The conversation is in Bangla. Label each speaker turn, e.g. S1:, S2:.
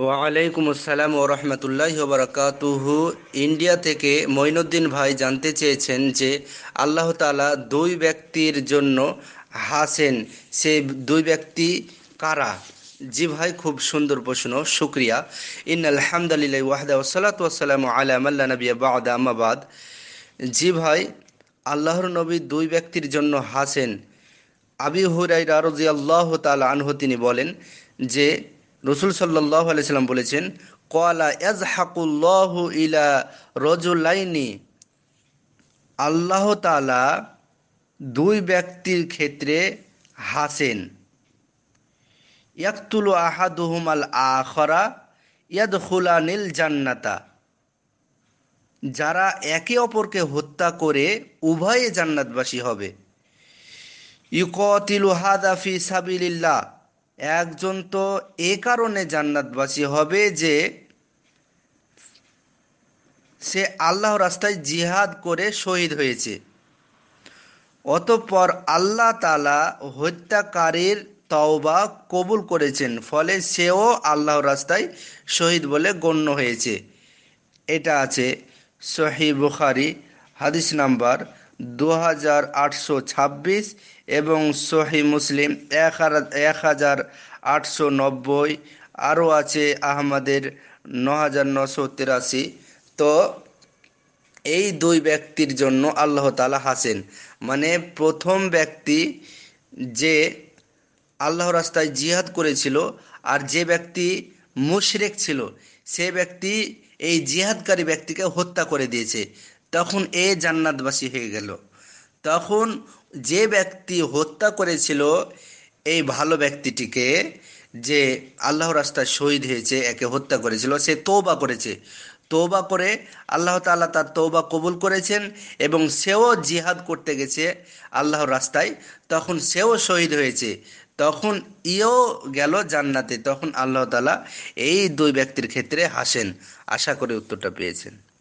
S1: ওয়ালাইকুম আসসালাম ও রহমতুল্লাহ বারাকাতুহু ইন্ডিয়া থেকে মঈনুদ্দিন ভাই জানতে চেয়েছেন যে আল্লাহ তালা দুই ব্যক্তির জন্য হাসেন সে দুই ব্যক্তি কারা জি ভাই খুব সুন্দর প্রশ্ন শুক্রিয়া ইন আলহামদুলিল্লাহ ওয়াহদা ওসালাত ওসালাম আলাম আল্লাহ নবী বাদ আমাবাদ জি ভাই আল্লাহর নবী দুই ব্যক্তির জন্য হাসেন আবি হুরাই রাজি আল্লাহ তালা আনহ তিনি বলেন যে রসুল সাল্লাহ আলাইসাল্লাম বলেছেন কলা এজ হাকুল্লাহ ইলা রজুলাইনি আল্লাহ তালা দুই ব্যক্তির ক্ষেত্রে হাসেন ইয়াকতুল আহাদুহুম আখরা ইয়াদ হুলানিল জান্নাতা যারা একে অপরকে হত্যা করে উভয়ে জান্নাতবাসী হবে ইউকতিলু হাদা সাবিল্লাহ একজন তো এ কারণে জান্নাতবাসী হবে যে সে আল্লাহ রাস্তায় জিহাদ করে শহীদ হয়েছে অতঃপর আল্লাহ তালা হত্যাকারীর তওবা কবুল করেছেন ফলে সেও আল্লাহ রাস্তায় শহীদ বলে গণ্য হয়েছে এটা আছে সহি বুখারি হাদিস নাম্বার দু হাজার আটশো ছাব্বিশ এবং সহি মুসলিম এক এক হাজার আটশো নব্বই আরও আছে আহমদের ন হাজার নশো তিরাশি তো এই দুই ব্যক্তির জন্য আল্লাহ তালা হাসেন মানে প্রথম ব্যক্তি যে আল্লাহ রাস্তায় জিহাদ করেছিল আর যে ব্যক্তি মুশরেক ছিল সে ব্যক্তি এই জিহাদকারী ব্যক্তিকে হত্যা করে দিয়েছে তখন এ জান্নাতবাসী হয়ে গেল তখন যে ব্যক্তি হত্যা করেছিল এই ভালো ব্যক্তিটিকে যে আল্লাহ রাস্তায় শহীদ হয়েছে একে হত্যা করেছিল সে তোবা করেছে তোবা করে আল্লাহ তাল্লাহ তার তৌবা কবুল করেছেন এবং সেও জিহাদ করতে গেছে আল্লাহর রাস্তায় তখন সেও শহীদ হয়েছে তখন ইও গেল জান্নাতে তখন আল্লাহ তালা এই দুই ব্যক্তির ক্ষেত্রে হাসেন আশা করে উত্তরটা পেয়েছেন